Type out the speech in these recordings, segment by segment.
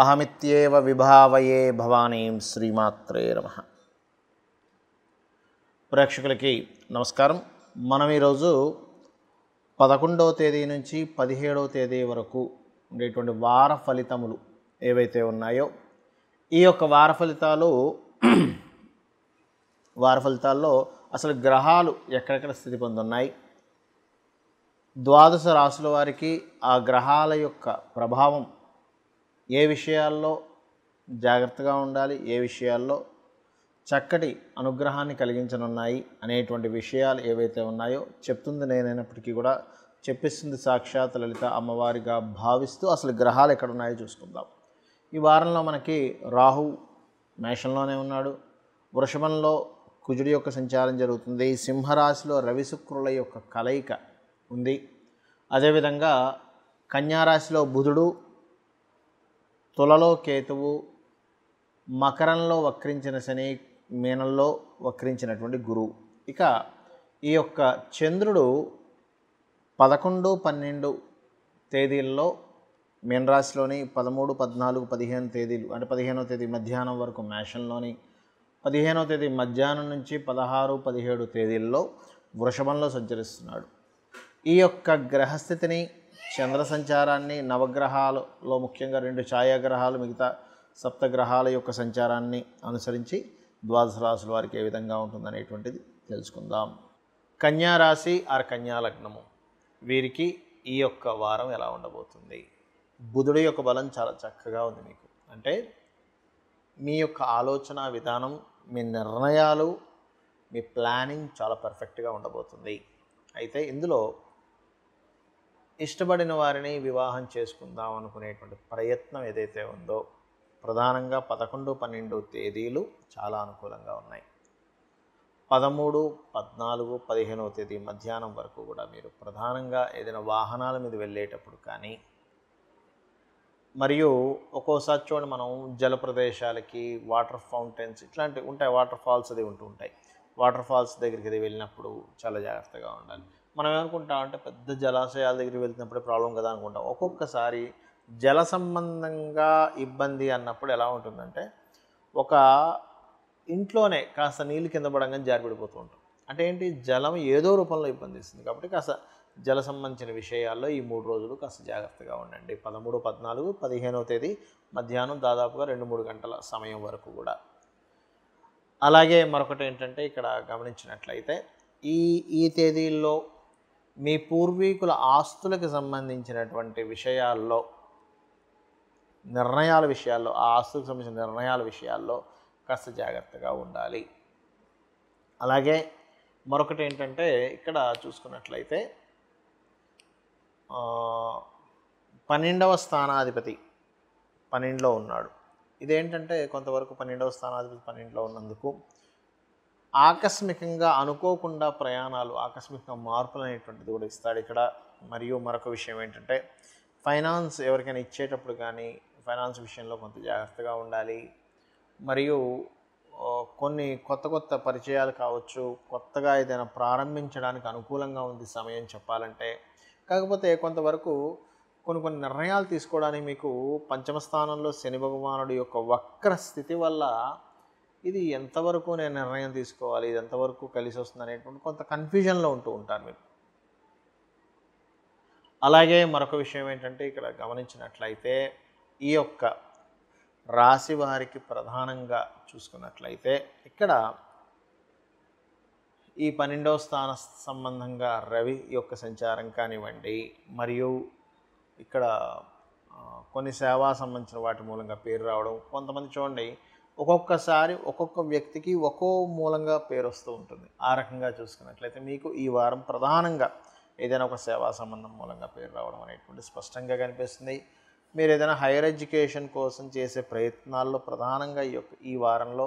అహమిత్యేవ విభావయే భవానీం శ్రీమాత్రే నమ ప్రేక్షకులకి నమస్కారం మనం ఈరోజు పదకొండవ తేదీ నుంచి పదిహేడవ తేదీ వరకు ఉండేటువంటి వార ఫలితములు ఏవైతే ఉన్నాయో ఈ యొక్క వార ఫలితాలు వార ఫలితాల్లో అసలు గ్రహాలు ఎక్కడెక్కడ స్థితి పొందున్నాయి ద్వాదశ రాశుల వారికి ఆ గ్రహాల యొక్క ప్రభావం ఏ విషయాల్లో జాగ్రత్తగా ఉండాలి ఏ విషయాల్లో చక్కటి అనుగ్రహాన్ని కలిగించనున్నాయి అనేటువంటి విషయాలు ఏవైతే ఉన్నాయో చెప్తుంది నేనైనప్పటికీ కూడా చెప్పిస్తుంది సాక్షాత్ లలిత అమ్మవారిగా భావిస్తూ అసలు గ్రహాలు ఎక్కడ ఉన్నాయో చూసుకుందాం ఈ వారంలో మనకి రాహు మేషంలోనే ఉన్నాడు వృషభంలో కుజుడి యొక్క సంచారం జరుగుతుంది సింహరాశిలో రవిశుక్రుల యొక్క కలయిక ఉంది అదేవిధంగా కన్యారాశిలో బుధుడు తులలో కేతువు మకరంలో వక్రించిన శని మీనంలో వక్రించినటువంటి గురువు ఇక ఈ యొక్క చంద్రుడు పదకొండు పన్నెండు తేదీల్లో మీనరాశిలోని పదమూడు పద్నాలుగు పదిహేను తేదీలు అంటే పదిహేనో తేదీ మధ్యాహ్నం వరకు మేషంలోని పదిహేనో తేదీ మధ్యాహ్నం నుంచి పదహారు పదిహేడు తేదీల్లో వృషభంలో సంచరిస్తున్నాడు ఈ యొక్క గ్రహస్థితిని చంద్ర సంచారాన్ని నవగ్రహాలలో ముఖ్యంగా రెండు ఛాయాగ్రహాలు మిగతా సప్తగ్రహాల యొక్క సంచారాన్ని అనుసరించి ద్వాదశ రాశుల వారికి ఏ విధంగా ఉంటుందనేటువంటిది తెలుసుకుందాం కన్యారాశి ఆర్ కన్యాలగ్నము వీరికి ఈ యొక్క వారం ఎలా ఉండబోతుంది బుధుడి యొక్క బలం చాలా చక్కగా ఉంది మీకు అంటే మీ యొక్క ఆలోచన విధానం మీ నిర్ణయాలు మీ ప్లానింగ్ చాలా పర్ఫెక్ట్గా ఉండబోతుంది అయితే ఇందులో ఇష్టపడిన వారిని వివాహం చేసుకుందాం అనుకునేటువంటి ప్రయత్నం ఏదైతే ఉందో ప్రధానంగా పదకొండు పన్నెండు తేదీలు చాలా అనుకూలంగా ఉన్నాయి పదమూడు పద్నాలుగు పదిహేనవ తేదీ మధ్యాహ్నం వరకు కూడా మీరు ప్రధానంగా ఏదైనా వాహనాల మీద వెళ్ళేటప్పుడు కానీ మరియు ఒక్కోసారి చూడండి మనం జల ప్రదేశాలకి వాటర్ ఫౌంటైన్స్ ఇట్లాంటివి ఉంటాయి వాటర్ ఫాల్స్ అది ఉంటూ ఉంటాయి వాటర్ ఫాల్స్ దగ్గరికి వెళ్ళినప్పుడు చాలా జాగ్రత్తగా ఉండాలి మనం ఏమనుకుంటాం అంటే పెద్ద జలాశయాల దగ్గరికి వెళ్తున్నప్పుడే ప్రాబ్లం కదా అనుకుంటాం ఒక్కొక్కసారి జల సంబంధంగా ఇబ్బంది అన్నప్పుడు ఎలా ఉంటుందంటే ఒక ఇంట్లోనే కాస్త నీళ్ళు కింద పడంగానే జారిపడిపోతూ ఉంటాం అంటే ఏంటి జలం ఏదో రూపంలో ఇబ్బంది ఇస్తుంది కాబట్టి కాస్త జల సంబంధించిన విషయాల్లో ఈ మూడు రోజులు కాస్త జాగ్రత్తగా ఉండండి పదమూడు పద్నాలుగు పదిహేనవ తేదీ మధ్యాహ్నం దాదాపుగా రెండు మూడు గంటల సమయం వరకు కూడా అలాగే మరొకటి ఏంటంటే ఇక్కడ గమనించినట్లయితే ఈ ఈ తేదీల్లో మీ పూర్వీకుల ఆస్తులకు సంబంధించినటువంటి విషయాల్లో నిర్ణయాల విషయాల్లో ఆ ఆస్తులకు సంబంధించిన నిర్ణయాల విషయాల్లో కాస్త జాగ్రత్తగా ఉండాలి అలాగే మరొకటి ఏంటంటే ఇక్కడ చూసుకున్నట్లయితే పన్నెండవ స్థానాధిపతి పన్నెండులో ఉన్నాడు ఇదేంటంటే కొంతవరకు పన్నెండవ స్థానాధిపతి పన్నెండులో ఉన్నందుకు ఆకస్మికంగా అనుకోకుండా ప్రయాణాలు ఆకస్మిక మార్పులు అనేటువంటిది కూడా ఇస్తాడు ఇక్కడ మరియు మరొక విషయం ఏంటంటే ఫైనాన్స్ ఎవరికైనా ఇచ్చేటప్పుడు కానీ ఫైనాన్స్ విషయంలో కొంత జాగ్రత్తగా ఉండాలి మరియు కొన్ని కొత్త కొత్త పరిచయాలు కావచ్చు కొత్తగా ఏదైనా ప్రారంభించడానికి అనుకూలంగా ఉంది సమయం చెప్పాలంటే కాకపోతే కొంతవరకు కొన్ని కొన్ని నిర్ణయాలు తీసుకోవడానికి మీకు పంచమ స్థానంలో శని భగవానుడి యొక్క వక్ర స్థితి వల్ల ఇది ఎంతవరకు నేను నిర్ణయం తీసుకోవాలి ఇది ఎంతవరకు కలిసి వస్తుంది అనేటువంటి కొంత కన్ఫ్యూజన్లో ఉంటూ ఉంటారు మీరు అలాగే మరొక విషయం ఏంటంటే ఇక్కడ గమనించినట్లయితే ఈ యొక్క రాశి వారికి ప్రధానంగా చూసుకున్నట్లయితే ఇక్కడ ఈ పన్నెండవ స్థాన సంబంధంగా రవి యొక్క సంచారం కానివ్వండి మరియు ఇక్కడ కొన్ని సేవా సంబంధించిన వాటి మూలంగా పేరు రావడం కొంతమంది చూడండి ఒక్కొక్కసారి ఒక్కొక్క వ్యక్తికి ఒక్కో మూలంగా పేరు వస్తూ ఉంటుంది ఆ రకంగా చూసుకున్నట్లయితే మీకు ఈ వారం ప్రధానంగా ఏదైనా ఒక సేవా సంబంధం మూలంగా పేరు రావడం అనేటువంటి స్పష్టంగా కనిపిస్తుంది మీరు ఏదైనా హైయర్ ఎడ్యుకేషన్ కోసం చేసే ప్రయత్నాల్లో ప్రధానంగా ఈ యొక్క ఈ వారంలో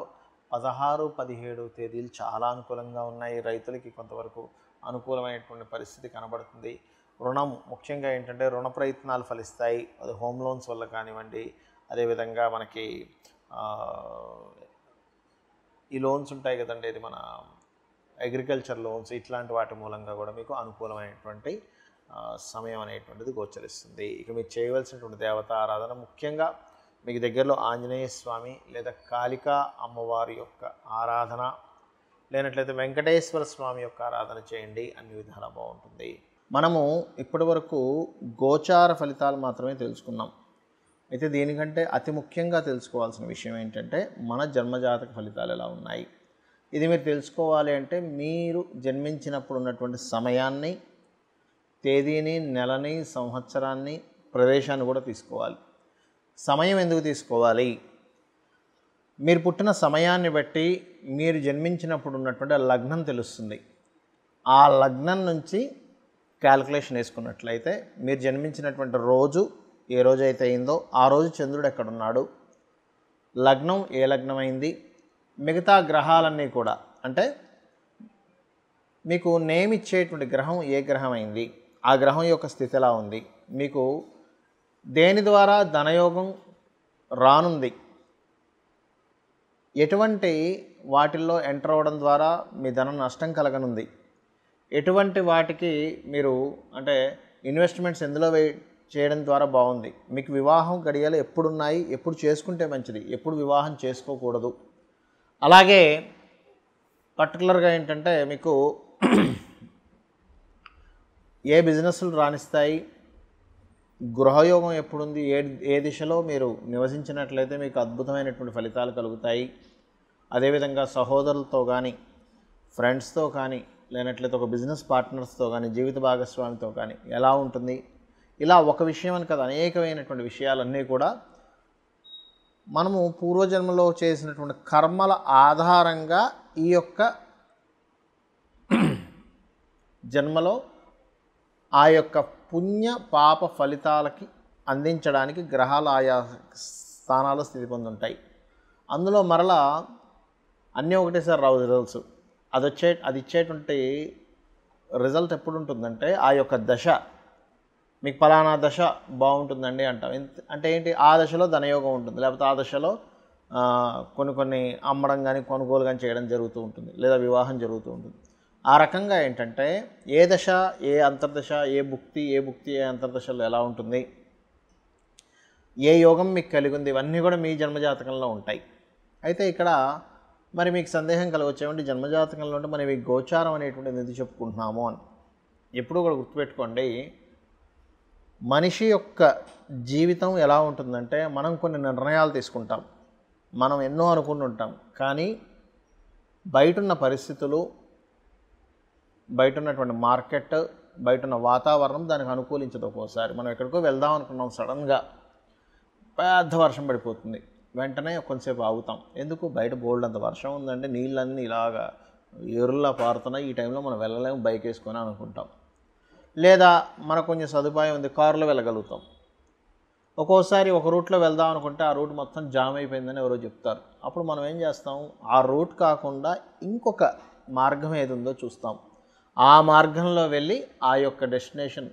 పదహారు పదిహేడు తేదీలు చాలా అనుకూలంగా ఉన్నాయి రైతులకి కొంతవరకు అనుకూలమైనటువంటి పరిస్థితి కనబడుతుంది రుణం ముఖ్యంగా ఏంటంటే రుణ ప్రయత్నాలు ఫలిస్తాయి అది హోమ్ లోన్స్ వల్ల కానివ్వండి అదేవిధంగా మనకి ఈ లోన్స్ ఉంటాయి కదండి ఇది మన అగ్రికల్చర్ లోన్స్ ఇట్లాంటి వాటి మూలంగా కూడా మీకు అనుకూలమైనటువంటి సమయం అనేటువంటిది గోచరిస్తుంది ఇక మీరు చేయవలసినటువంటి దేవత ఆరాధన ముఖ్యంగా మీకు దగ్గరలో ఆంజనేయ స్వామి లేదా కాళికా అమ్మవారి యొక్క ఆరాధన లేనట్లయితే వెంకటేశ్వర స్వామి యొక్క ఆరాధన చేయండి అన్ని విధాలా బాగుంటుంది మనము ఇప్పటి వరకు గోచార ఫలితాలు మాత్రమే తెలుసుకున్నాం అయితే దీనికంటే అతి ముఖ్యంగా తెలుసుకోవాల్సిన విషయం ఏంటంటే మన జన్మజాతక ఫలితాలు ఎలా ఉన్నాయి ఇది మీరు తెలుసుకోవాలి అంటే మీరు జన్మించినప్పుడు ఉన్నటువంటి సమయాన్ని తేదీని నెలని సంవత్సరాన్ని ప్రదేశాన్ని కూడా తీసుకోవాలి సమయం ఎందుకు తీసుకోవాలి మీరు పుట్టిన సమయాన్ని బట్టి మీరు జన్మించినప్పుడు ఉన్నటువంటి లగ్నం తెలుస్తుంది ఆ లగ్నం నుంచి క్యాల్కులేషన్ వేసుకున్నట్లయితే మీరు జన్మించినటువంటి రోజు ఏ రోజైతే అయిందో ఆ రోజు చంద్రుడు ఎక్కడున్నాడు లగ్నం ఏ లగ్నమైంది మిగతా గ్రహాలన్నీ కూడా అంటే మీకు నేమ్ ఇచ్చేటువంటి గ్రహం ఏ గ్రహం అయింది ఆ గ్రహం యొక్క స్థితి ఎలా ఉంది మీకు దేని ద్వారా ధనయోగం రానుంది ఎటువంటి వాటిల్లో ఎంటర్ అవ్వడం ద్వారా మీ ధనం నష్టం కలగనుంది ఎటువంటి వాటికి మీరు అంటే ఇన్వెస్ట్మెంట్స్ ఎందులో చేయడం ద్వారా బాగుంది మీకు వివాహం ఎప్పుడు ఎప్పుడున్నాయి ఎప్పుడు చేసుకుంటే మంచిది ఎప్పుడు వివాహం చేసుకోకూడదు అలాగే పర్టికులర్గా ఏంటంటే మీకు ఏ బిజినెస్లు రాణిస్తాయి గృహయోగం ఎప్పుడుంది ఏ ఏ దిశలో మీరు నివసించినట్లయితే మీకు అద్భుతమైనటువంటి ఫలితాలు కలుగుతాయి అదేవిధంగా సహోదరులతో కానీ ఫ్రెండ్స్తో కానీ లేనట్లయితే ఒక బిజినెస్ పార్ట్నర్స్తో కానీ జీవిత భాగస్వామితో కానీ ఎలా ఉంటుంది ఇలా ఒక విషయం అని కదా అనేకమైనటువంటి విషయాలన్నీ కూడా మనము పూర్వజన్మలో చేసినటువంటి కర్మల ఆధారంగా ఈ యొక్క జన్మలో ఆ యొక్క పుణ్య పాప ఫలితాలకి అందించడానికి గ్రహాల ఆయా స్థానాలు స్థితి పొందుంటాయి అందులో మరలా అన్నీ ఒకటేసారి రావు రిజల్ట్స్ అది వచ్చే అది ఇచ్చేటువంటి రిజల్ట్ ఎప్పుడు ఉంటుందంటే ఆ యొక్క దశ మీకు ఫలానా దశ బాగుంటుందండి అంటాం అంటే ఏంటి ఆ దశలో ధనయోగం ఉంటుంది లేకపోతే ఆ దశలో కొన్ని కొన్ని అమ్మడం కానీ కొనుగోలు కానీ చేయడం జరుగుతూ ఉంటుంది లేదా వివాహం జరుగుతూ ఉంటుంది ఆ రకంగా ఏంటంటే ఏ దశ ఏ అంతర్దశ ఏ భుక్తి ఏ భుక్తి ఏ అంతర్దశలో ఎలా ఉంటుంది ఏ యోగం మీకు కలిగి ఉంది ఇవన్నీ కూడా మీ జన్మజాతకంలో ఉంటాయి అయితే ఇక్కడ మరి మీకు సందేహం కలిగొచ్చేవంటి జన్మజాతకంలో ఉంటే మనం ఈ గోచారం అనేటువంటి ఎందుకు చెప్పుకుంటున్నాము అని ఎప్పుడూ కూడా గుర్తుపెట్టుకోండి మనిషి యొక్క జీవితం ఎలా ఉంటుందంటే మనం కొన్ని నిర్ణయాలు తీసుకుంటాం మనం ఎన్నో అనుకుంటుంటాం కానీ బయటున్న పరిస్థితులు బయటున్నటువంటి మార్కెట్ ఉన్న వాతావరణం దానికి అనుకూలించదు ఒక్కోసారి మనం ఎక్కడికో వెళ్దాం అనుకున్నాం సడన్గా పెద్ద వర్షం పడిపోతుంది వెంటనే కొంతసేపు ఆగుతాం ఎందుకు బయట బోల్డ్ అంత వర్షం ఉందంటే నీళ్ళన్నీ ఇలాగా ఎరుల్లా పారుతున్నాయి ఈ టైంలో మనం వెళ్ళలేము బైక్ వేసుకొని అనుకుంటాం లేదా మనకు కొంచెం సదుపాయం ఉంది కారులో వెళ్ళగలుగుతాం ఒక్కోసారి ఒక రూట్లో వెళ్దాం అనుకుంటే ఆ రూట్ మొత్తం జామ్ అయిపోయిందని ఎవరో చెప్తారు అప్పుడు మనం ఏం చేస్తాం ఆ రూట్ కాకుండా ఇంకొక మార్గం ఏది ఉందో చూస్తాం ఆ మార్గంలో వెళ్ళి ఆ యొక్క డెస్టినేషన్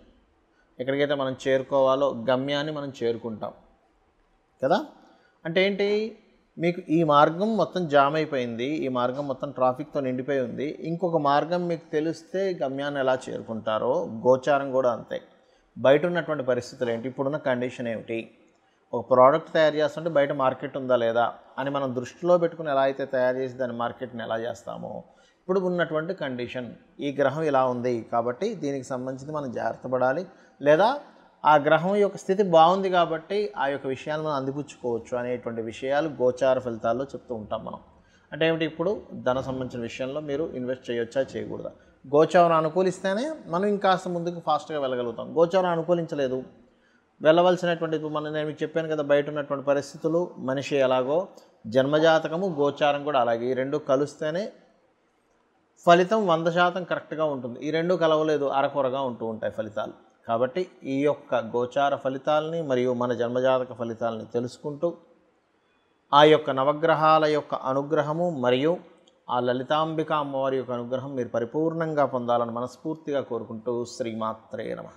ఎక్కడికైతే మనం చేరుకోవాలో గమ్యాన్ని మనం చేరుకుంటాం కదా అంటే ఏంటి మీకు ఈ మార్గం మొత్తం జామ్ అయిపోయింది ఈ మార్గం మొత్తం ట్రాఫిక్తో నిండిపోయి ఉంది ఇంకొక మార్గం మీకు తెలిస్తే గమ్యాన్ని ఎలా చేరుకుంటారో గోచారం కూడా అంతే బయట ఉన్నటువంటి పరిస్థితులు ఏంటి ఇప్పుడున్న కండిషన్ ఏమిటి ఒక ప్రోడక్ట్ తయారు చేస్తుంటే బయట మార్కెట్ ఉందా లేదా అని మనం దృష్టిలో పెట్టుకుని ఎలా అయితే తయారు చేసి దాని మార్కెట్ని ఎలా చేస్తామో ఇప్పుడు ఉన్నటువంటి కండిషన్ ఈ గ్రహం ఇలా ఉంది కాబట్టి దీనికి సంబంధించి మనం జాగ్రత్త పడాలి లేదా ఆ గ్రహం యొక్క స్థితి బాగుంది కాబట్టి ఆ యొక్క విషయాలు మనం అందిపుచ్చుకోవచ్చు అనేటువంటి విషయాలు గోచార ఫలితాల్లో చెప్తూ ఉంటాం మనం అంటే ఏమిటి ఇప్పుడు ధన సంబంధించిన విషయంలో మీరు ఇన్వెస్ట్ చేయొచ్చా చేయకూడదా గోచారం అనుకూలిస్తేనే మనం ఇంకాస్త ముందుకు ఫాస్ట్గా వెళ్ళగలుగుతాం గోచారం అనుకూలించలేదు వెళ్ళవలసినటువంటి మనం నేను మీకు చెప్పాను కదా బయట ఉన్నటువంటి పరిస్థితులు మనిషి ఎలాగో జన్మజాతకము గోచారం కూడా అలాగే ఈ రెండు కలిస్తేనే ఫలితం వంద శాతం కరెక్ట్గా ఉంటుంది ఈ రెండు కలవలేదు అరకొరగా ఉంటూ ఉంటాయి ఫలితాలు కాబట్టి ఈ యొక్క గోచార ఫలితాలని మరియు మన జన్మజాతక ఫలితాలని తెలుసుకుంటూ ఆ యొక్క నవగ్రహాల యొక్క అనుగ్రహము మరియు ఆ లలితాంబిక అమ్మవారి యొక్క అనుగ్రహం మీరు పరిపూర్ణంగా పొందాలని మనస్ఫూర్తిగా కోరుకుంటూ శ్రీమాత్రే నమ